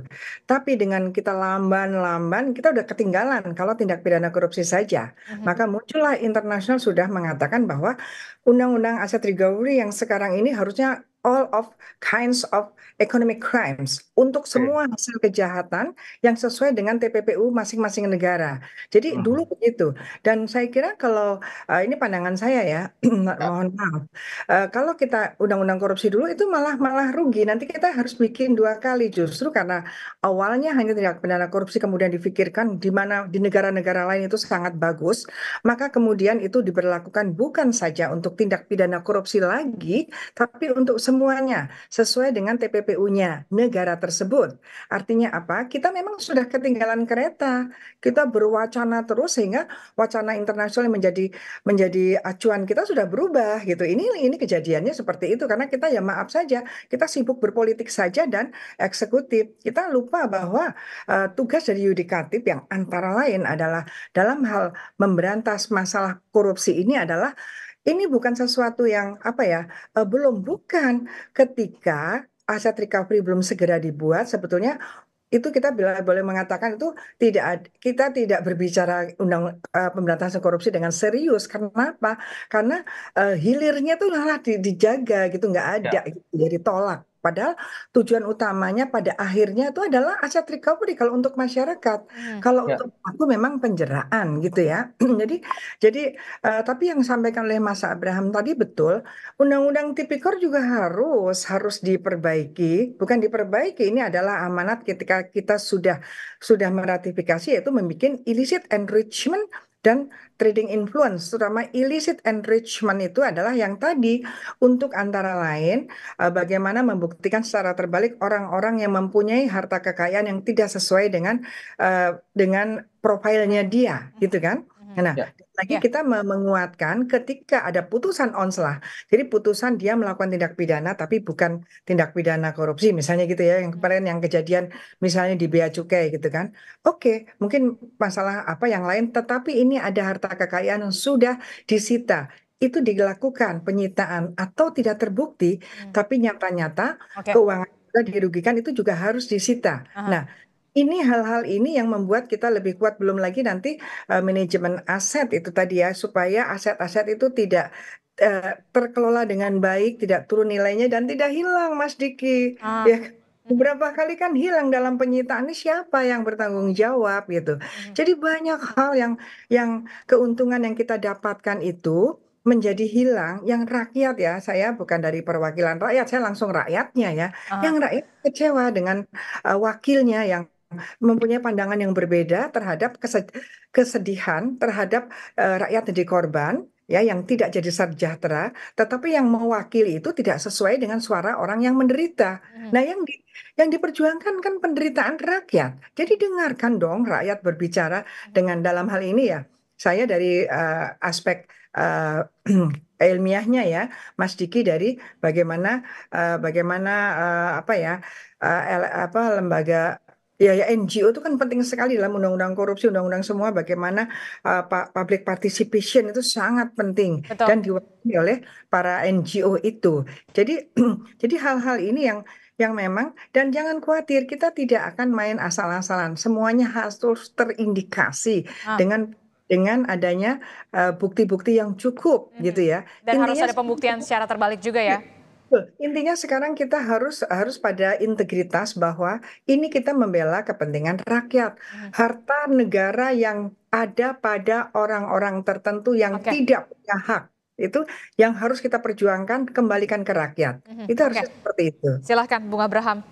Tapi dengan kita lamban-lamban kita udah ketinggalan kalau tindak pidana korupsi saja. Mm-hmm. Maka muncullah internasional sudah mengatakan bahwa undang-undang aset recovery yang sekarang ini harusnya all of kinds of economic crimes untuk semua hasil kejahatan yang sesuai dengan TPPU masing-masing negara. Jadi uh-huh. dulu begitu. Dan saya kira kalau uh, ini pandangan saya ya, ya. mohon maaf. Uh, kalau kita undang-undang korupsi dulu itu malah malah rugi. Nanti kita harus bikin dua kali justru karena awalnya hanya tindak pidana korupsi kemudian difikirkan di mana di negara-negara lain itu sangat bagus, maka kemudian itu diberlakukan bukan saja untuk tindak pidana korupsi lagi, tapi untuk semuanya sesuai dengan TPPU tpu nya negara tersebut. Artinya apa? Kita memang sudah ketinggalan kereta. Kita berwacana terus sehingga wacana internasional yang menjadi menjadi acuan kita sudah berubah gitu. Ini ini kejadiannya seperti itu karena kita ya maaf saja, kita sibuk berpolitik saja dan eksekutif. Kita lupa bahwa uh, tugas dari yudikatif yang antara lain adalah dalam hal memberantas masalah korupsi ini adalah ini bukan sesuatu yang apa ya eh, belum bukan ketika aset recovery belum segera dibuat sebetulnya itu kita boleh mengatakan itu tidak kita tidak berbicara undang uh, pemberantasan korupsi dengan serius karena apa karena uh, hilirnya tuh malah dijaga gitu nggak ya. ada ya. gitu, jadi tolak Padahal tujuan utamanya pada akhirnya itu adalah aset recovery kalau untuk masyarakat. Hmm. Kalau ya. untuk aku memang penjeraan gitu ya. jadi jadi uh, tapi yang disampaikan oleh Mas Abraham tadi betul, undang-undang tipikor juga harus harus diperbaiki, bukan diperbaiki ini adalah amanat ketika kita sudah sudah meratifikasi yaitu membuat illicit enrichment dan trading influence terutama illicit enrichment itu adalah yang tadi untuk antara lain eh, bagaimana membuktikan secara terbalik orang-orang yang mempunyai harta kekayaan yang tidak sesuai dengan eh, dengan profilnya dia gitu kan Nah, ya. lagi ya. kita menguatkan ketika ada putusan onslah. Jadi putusan dia melakukan tindak pidana tapi bukan tindak pidana korupsi misalnya gitu ya. Yang kemarin yang kejadian misalnya di bea cukai gitu kan. Oke, mungkin masalah apa yang lain tetapi ini ada harta kekayaan yang sudah disita itu dilakukan penyitaan atau tidak terbukti hmm. tapi nyata-nyata okay. keuangan kita dirugikan itu juga harus disita. Uh Nah, ini hal-hal ini yang membuat kita lebih kuat belum lagi nanti uh, manajemen aset itu tadi ya supaya aset-aset itu tidak uh, terkelola dengan baik, tidak turun nilainya dan tidak hilang Mas Diki. Ah. Ya hmm. beberapa kali kan hilang dalam penyitaan ini siapa yang bertanggung jawab gitu. Hmm. Jadi banyak hal yang yang keuntungan yang kita dapatkan itu menjadi hilang yang rakyat ya saya bukan dari perwakilan rakyat saya langsung rakyatnya ya ah. yang rakyat kecewa dengan uh, wakilnya yang mempunyai pandangan yang berbeda terhadap kesedihan terhadap uh, rakyat jadi korban ya yang tidak jadi sejahtera tetapi yang mewakili itu tidak sesuai dengan suara orang yang menderita. Hmm. Nah, yang di, yang diperjuangkan kan penderitaan rakyat. Jadi dengarkan dong rakyat berbicara dengan dalam hal ini ya. Saya dari uh, aspek uh, ilmiahnya ya, Mas Diki dari bagaimana uh, bagaimana uh, apa ya uh, apa lembaga Ya, ya NGO itu kan penting sekali dalam undang-undang korupsi, undang-undang semua bagaimana uh, public participation itu sangat penting Betul. dan diwakili oleh para NGO itu. Jadi jadi hal-hal ini yang yang memang dan jangan khawatir kita tidak akan main asal-asalan. Semuanya harus terindikasi ah. dengan dengan adanya eh, bukti-bukti uh, yang cukup -hmm. gitu ya. Dan Intinya, harus ada pembuktian secara terbalik juga ya. ya. Intinya sekarang kita harus harus pada integritas bahwa ini kita membela kepentingan rakyat. Harta negara yang ada pada orang-orang tertentu yang okay. tidak punya hak itu yang harus kita perjuangkan kembalikan ke rakyat. Mm -hmm. Itu harus okay. seperti itu. Silahkan Bung Abraham.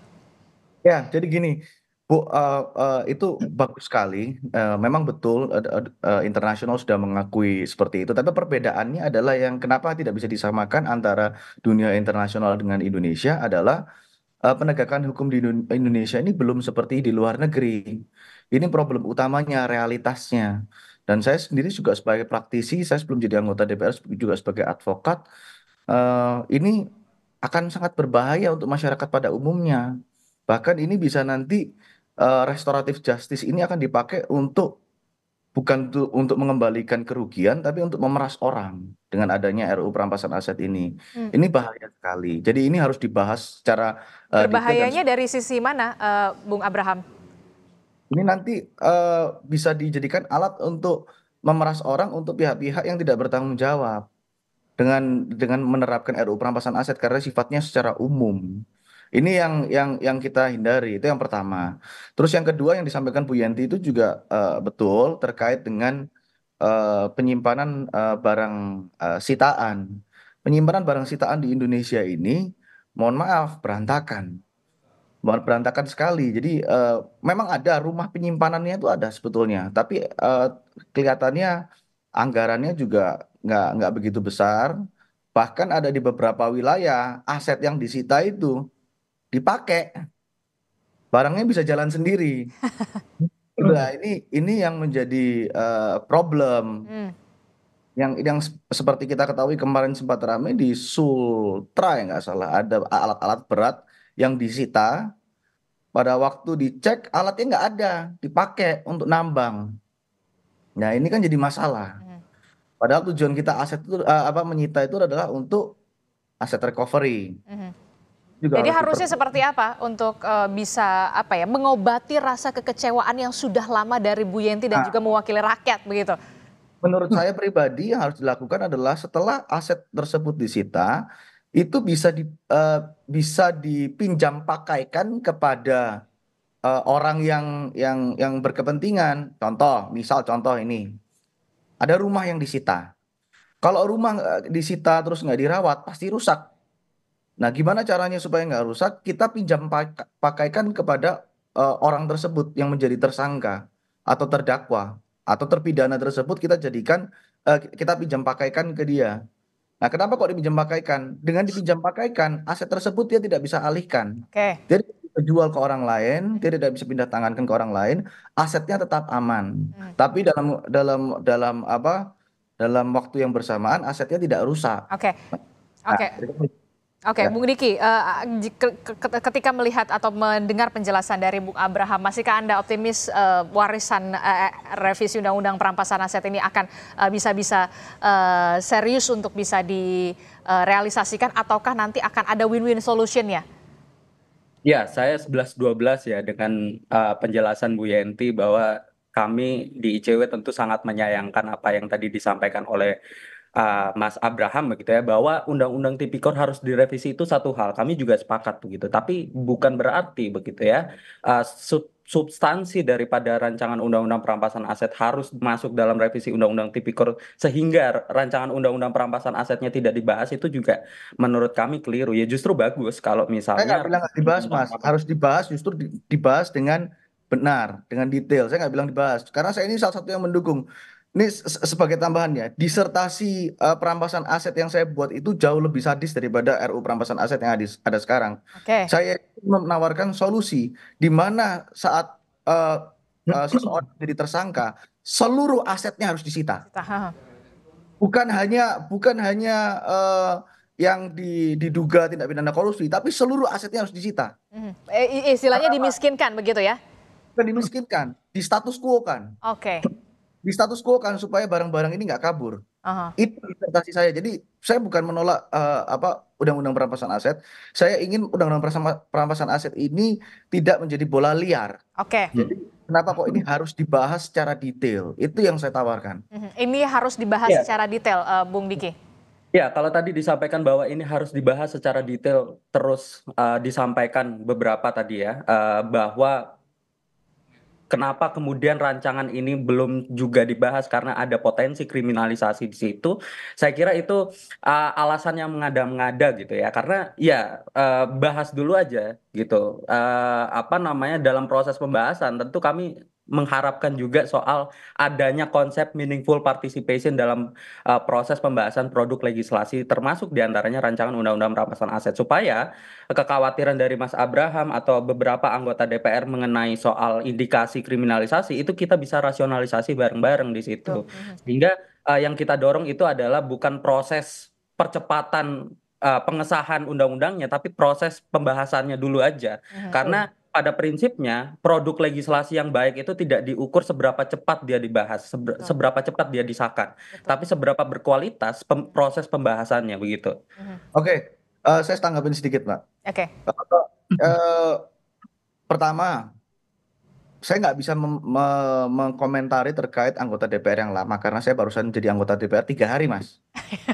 Ya, jadi gini, Bu, uh, uh, itu bagus sekali, Uh, memang betul uh, uh, internasional sudah mengakui seperti itu, tapi perbedaannya adalah yang kenapa tidak bisa disamakan antara dunia internasional dengan Indonesia adalah, uh, penegakan hukum di Indonesia ini belum seperti di luar negeri. Ini problem utamanya, realitasnya. Dan saya sendiri juga sebagai praktisi, saya sebelum jadi anggota DPR juga sebagai advokat, uh, ini akan sangat berbahaya untuk masyarakat pada umumnya. Bahkan ini bisa nanti Eh, restoratif justice ini akan dipakai untuk bukan untuk mengembalikan kerugian tapi untuk memeras orang dengan adanya RU perampasan aset ini. Hmm. Ini bahaya sekali. Jadi ini harus dibahas secara eh, Berbahayanya dari sisi mana uh, Bung Abraham? Ini nanti uh, bisa dijadikan alat untuk memeras orang untuk pihak-pihak yang tidak bertanggung jawab dengan dengan menerapkan RU perampasan aset karena sifatnya secara umum ini yang yang yang kita hindari itu yang pertama terus yang kedua yang disampaikan Bu Yanti itu juga eh, betul terkait dengan eh, penyimpanan eh, barang sitaan penyimpanan barang sitaan di Indonesia ini mohon maaf berantakan berantakan sekali. Jadi uh, memang ada rumah penyimpanannya itu ada sebetulnya, tapi uh, kelihatannya anggarannya juga nggak nggak begitu besar. Bahkan ada di beberapa wilayah aset yang disita itu dipakai barangnya bisa jalan sendiri nah ini ini yang menjadi uh, problem hmm. yang yang seperti kita ketahui kemarin sempat ramai di Sultra ya nggak salah ada alat-alat berat yang disita pada waktu dicek alatnya nggak ada dipakai untuk nambang nah ini kan jadi masalah hmm. padahal tujuan kita aset itu eh, apa menyita itu adalah untuk aset recovery hmm juga Jadi harus harusnya seperti apa untuk uh, bisa apa ya mengobati rasa kekecewaan yang sudah lama dari Bu Yenti dan nah, juga mewakili rakyat begitu? Menurut saya pribadi yang harus dilakukan adalah setelah aset tersebut disita itu bisa di, uh, bisa dipinjam pakaikan kepada uh, orang yang yang yang berkepentingan. Contoh, misal contoh ini ada rumah yang disita. Kalau rumah disita terus nggak dirawat pasti rusak Nah, gimana caranya supaya nggak rusak? Kita pinjam pakaikan kepada uh, orang tersebut yang menjadi tersangka atau terdakwa atau terpidana tersebut kita jadikan uh, kita pinjam pakaikan ke dia. Nah, kenapa kok dipinjam pakaikan? Dengan dipinjam pakaikan, aset tersebut dia tidak bisa alihkan. Okay. Jadi jual ke orang lain, dia tidak bisa pindah tangankan ke orang lain, asetnya tetap aman. Hmm. Tapi dalam dalam dalam apa? Dalam waktu yang bersamaan asetnya tidak rusak. Oke. Okay. Nah, Oke. Okay. Oke, okay, ya. Bung Diki, eh, ketika melihat atau mendengar penjelasan dari Bung Abraham, masihkah Anda optimis eh, warisan eh, revisi Undang-Undang Perampasan Aset ini akan bisa-bisa serius untuk bisa direalisasikan ataukah nanti akan ada win-win solution ya? Ya, saya 11-12 ya dengan penjelasan Bu Yenti bahwa kami di ICW tentu sangat menyayangkan apa yang tadi disampaikan oleh uh, Mas Abraham begitu ya bahwa undang-undang tipikor harus direvisi itu satu hal. Kami juga sepakat begitu, tapi bukan berarti begitu ya uh, substansi daripada rancangan undang-undang perampasan aset harus masuk dalam revisi undang-undang tipikor sehingga rancangan undang-undang perampasan asetnya tidak dibahas itu juga menurut kami keliru ya justru bagus kalau misalnya saya bilang gak dibahas mas harus dibahas justru dibahas dengan benar dengan detail saya nggak bilang dibahas karena saya ini salah satu yang mendukung ini sebagai tambahan ya, disertasi uh, perampasan aset yang saya buat itu jauh lebih sadis daripada RU perampasan aset yang ada sekarang. Okay. Saya menawarkan solusi di mana saat uh, uh, seseorang jadi tersangka, seluruh asetnya harus disita. Bukan hanya bukan hanya uh, yang diduga tindak pidana korupsi, tapi seluruh asetnya harus disita. Hmm. Eh, istilahnya dimiskinkan begitu ya? Bukan dimiskinkan, di status quo kan. Oke. Okay di status quo kan supaya barang-barang ini nggak kabur. Aha. Itu interpretasi saya. Jadi saya bukan menolak uh, apa undang-undang perampasan aset. Saya ingin undang-undang perampasan aset ini tidak menjadi bola liar. Oke. Okay. Jadi kenapa kok ini harus dibahas secara detail? Itu yang saya tawarkan. Mhm. Ini harus dibahas yeah. secara detail, uh, Bung Diki. Ya, kalau tadi disampaikan bahwa ini harus dibahas secara detail, terus uh, disampaikan beberapa tadi ya, uh, bahwa kenapa kemudian rancangan ini belum juga dibahas karena ada potensi kriminalisasi di situ. Saya kira itu uh, alasan yang mengada-mengada gitu ya. Karena ya uh, bahas dulu aja gitu. Uh, apa namanya dalam proses pembahasan tentu kami mengharapkan juga soal adanya konsep meaningful participation dalam uh, proses pembahasan produk legislasi termasuk diantaranya rancangan undang-undang rampasan aset supaya kekhawatiran dari Mas Abraham atau beberapa anggota DPR mengenai soal indikasi kriminalisasi itu kita bisa rasionalisasi bareng-bareng di situ mm-hmm. sehingga uh, yang kita dorong itu adalah bukan proses percepatan uh, pengesahan undang-undangnya tapi proses pembahasannya dulu aja mm-hmm. karena pada prinsipnya produk legislasi yang baik itu tidak diukur seberapa cepat dia dibahas, seber, seberapa cepat dia disahkan, Betul. tapi seberapa berkualitas pem, proses pembahasannya begitu. Mm-hmm. Oke, okay. uh, eh, saya tanggapin sedikit, Mbak. Oke. Okay. Uh, eh, uh, pertama, saya nggak bisa mengkomentari me terkait anggota DPR yang lama karena saya barusan jadi anggota DPR tiga hari, Mas.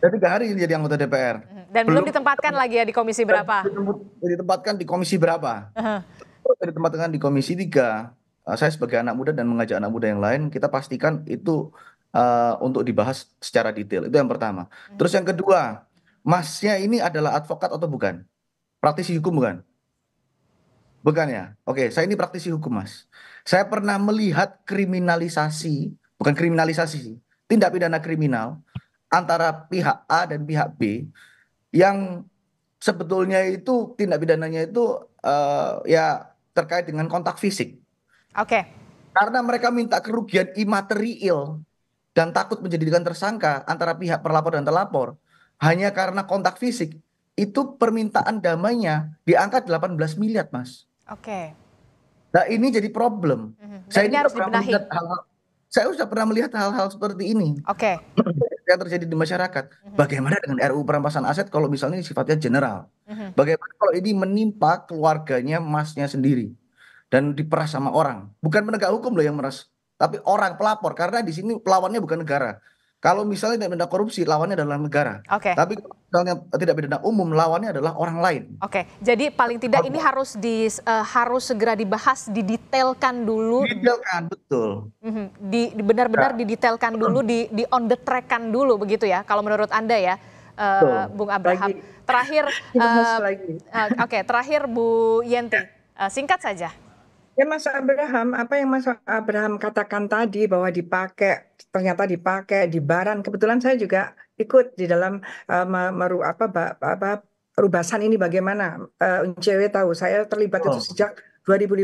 Saya tiga hari jadi anggota DPR. Mm-hmm dan belum, belum ditempatkan lagi ya di komisi berapa? Ditempatkan di komisi berapa? Uh -huh. Ditempatkan di komisi tiga. Eh, saya sebagai anak muda dan mengajak anak muda yang lain, kita pastikan itu uh, untuk dibahas secara detail. Itu yang pertama. Uh hmm. -huh. Terus yang kedua, masnya ini adalah advokat atau bukan? Praktisi hukum bukan? Bukan ya? Oke, saya ini praktisi hukum, Mas. Saya pernah melihat kriminalisasi, bukan kriminalisasi sih, tindak pidana kriminal antara pihak A dan pihak B yang sebetulnya itu tindak pidananya itu eh, ya terkait dengan kontak fisik. Oke. Karena mereka minta kerugian imaterial dan takut menjadi menjadikan tersangka antara pihak perlapor dan terlapor hanya karena kontak fisik itu permintaan damainya diangkat 18 miliar, Mas. Oke. Okay. Nah, ini jadi problem. Mm -hmm. Saya ini harus pernah melihat hal, hal saya sudah pernah melihat hal-hal seperti ini. Oke. Okay. Yang terjadi di masyarakat. Mhm. Bagaimana dengan RUU perampasan aset kalau misalnya sifatnya general? Mhm. Bagaimana kalau ini menimpa keluarganya masnya sendiri dan diperas sama orang? Bukan penegak hukum loh yang meras, tapi orang pelapor karena di sini pelawannya bukan negara. Kalau misalnya tidak pidana korupsi, lawannya adalah negara. Okay. Tapi misalnya tidak pidana umum, lawannya adalah orang lain. Oke, okay. jadi paling tidak ini harus di, uh, harus segera dibahas, didetailkan dulu. Didetailkan, betul. Mm -hmm. Di benar-benar ya. didetailkan dulu, di, di on the track-kan dulu, begitu ya? Kalau menurut anda ya, uh, Bung Abraham. Lagi. Terakhir, uh, uh, oke, okay, terakhir Bu Yenti, uh, singkat saja. Ya Mas Abraham, apa yang Mas Abraham katakan tadi bahwa dipakai ternyata dipakai di Baran. Kebetulan saya juga ikut di dalam uh, meru apa apa perubahan ini bagaimana uh, eh, cewek tahu saya terlibat oh. itu sejak 2015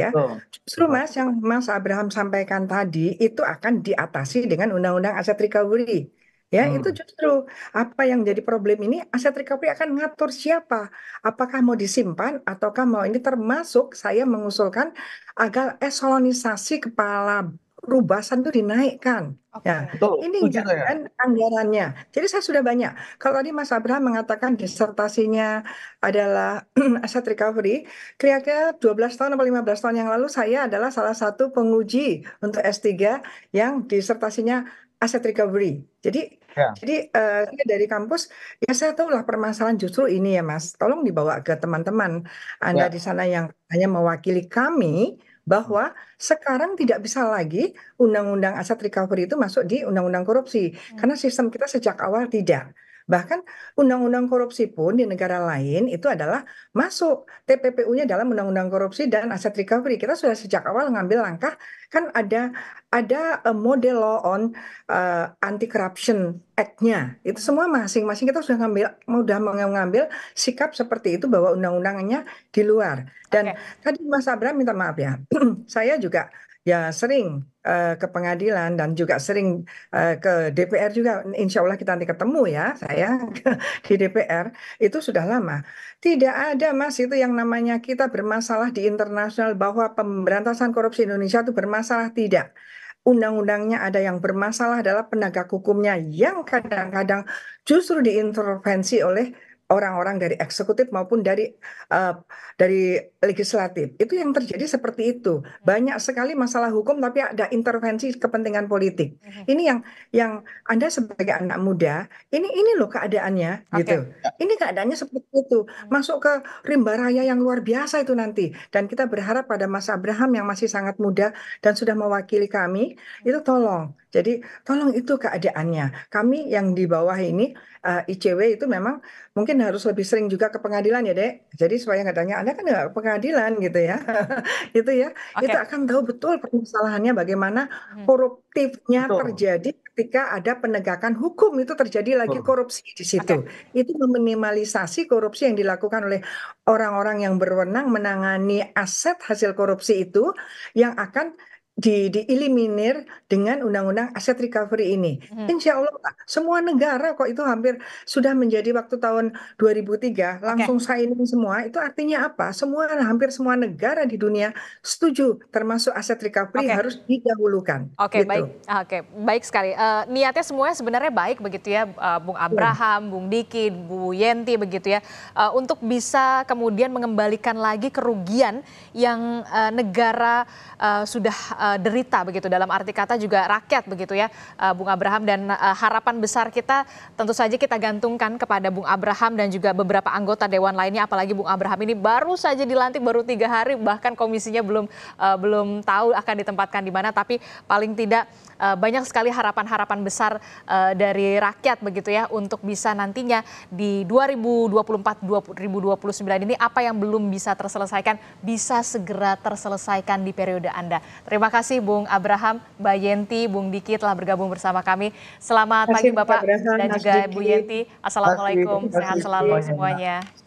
ya. Oh. Justru Mas yang Mas Abraham sampaikan tadi itu akan diatasi dengan Undang-Undang Aset Recovery Ya, hmm. itu justru apa yang jadi problem ini aset recovery akan ngatur siapa? Apakah mau disimpan ataukah mau ini termasuk saya mengusulkan agar eselonisasi kepala rubasan itu dinaikkan. Okay. Ya. Betul, ini jangan ya. anggarannya. Jadi saya sudah banyak. Kalau tadi Mas Abraham mengatakan disertasinya adalah aset recovery, kira-kira 12 tahun atau 15 tahun yang lalu saya adalah salah satu penguji untuk S3 yang disertasinya aset recovery. Jadi ya. jadi uh, dari kampus ya saya tahu lah permasalahan justru ini ya Mas. Tolong dibawa ke teman-teman Anda ya. di sana yang hanya mewakili kami bahwa hmm. sekarang tidak bisa lagi undang-undang aset recovery itu masuk di undang-undang korupsi hmm. karena sistem kita sejak awal tidak bahkan undang-undang korupsi pun di negara lain itu adalah masuk TPPU-nya dalam undang-undang korupsi dan aset recovery kita sudah sejak awal ngambil langkah kan ada ada eh, model law on uh, eh, anti corruption act-nya itu semua masing-masing kita sudah ngambil sudah mengambil sikap seperti itu bahwa undang-undangnya di luar dan okay. tadi Mas abraham minta maaf ya saya juga ya sering eh, ke pengadilan dan juga sering eh, ke DPR juga insya Allah kita nanti ketemu ya saya di DPR itu sudah lama tidak ada mas itu yang namanya kita bermasalah di internasional bahwa pemberantasan korupsi Indonesia itu bermasalah tidak undang-undangnya ada yang bermasalah adalah penegak hukumnya yang kadang-kadang justru diintervensi oleh orang-orang dari eksekutif maupun dari uh, dari legislatif. Itu yang terjadi seperti itu. Hmm. Banyak sekali masalah hukum tapi ada intervensi kepentingan politik. Hmm. Ini yang yang Anda sebagai anak muda, ini ini loh keadaannya okay. gitu. Ya. Ini keadaannya seperti itu. Hmm. Masuk ke rimba raya yang luar biasa itu nanti dan kita berharap pada Mas Abraham yang masih sangat muda dan sudah mewakili kami, itu tolong jadi tolong itu keadaannya. Kami yang di bawah ini uh, eh, ICW itu memang mungkin harus lebih sering juga ke pengadilan ya dek. Jadi supaya nggak tanya Anda kan nggak ke pengadilan gitu ya, itu ya. Okay. Kita akan tahu betul permasalahannya bagaimana hmm. koruptifnya hmm. terjadi ketika ada penegakan hukum itu terjadi lagi korupsi di situ. Okay. Itu meminimalisasi korupsi yang dilakukan oleh orang-orang yang berwenang menangani aset hasil korupsi itu yang akan di dieliminir dengan undang-undang aset recovery ini. Hmm. Insya Allah semua negara kok itu hampir sudah menjadi waktu tahun 2003 langsung okay. signing semua. Itu artinya apa? Semua hampir semua negara di dunia setuju termasuk aset recovery okay. harus didahulukan. Oke okay, gitu. baik, ah, oke okay, baik sekali. Uh, niatnya semuanya sebenarnya baik begitu ya, uh, Bung iya. Abraham, yeah. Bung Diki, Bu Yenti begitu ya, uh, untuk bisa kemudian mengembalikan lagi kerugian yang uh, negara uh, sudah uh, uh, derita begitu dalam arti kata juga rakyat begitu ya uh, Bung Abraham dan uh, harapan besar kita tentu saja kita gantungkan kepada Bung Abraham dan juga beberapa anggota dewan lainnya apalagi Bung Abraham ini baru saja dilantik baru tiga hari bahkan komisinya belum uh, belum tahu akan ditempatkan di mana tapi paling tidak Eh, banyak sekali harapan-harapan besar eh, dari rakyat begitu ya untuk bisa nantinya di 2024 2029 ini apa yang belum bisa terselesaikan bisa segera terselesaikan di periode Anda. Terima kasih Bung Abraham, Mbak Yenti, Bung Diki telah bergabung bersama kami. Selamat kasih, pagi Bapak Abraham, dan juga Bu Yenti. Assalamualaikum, sehat selalu semuanya.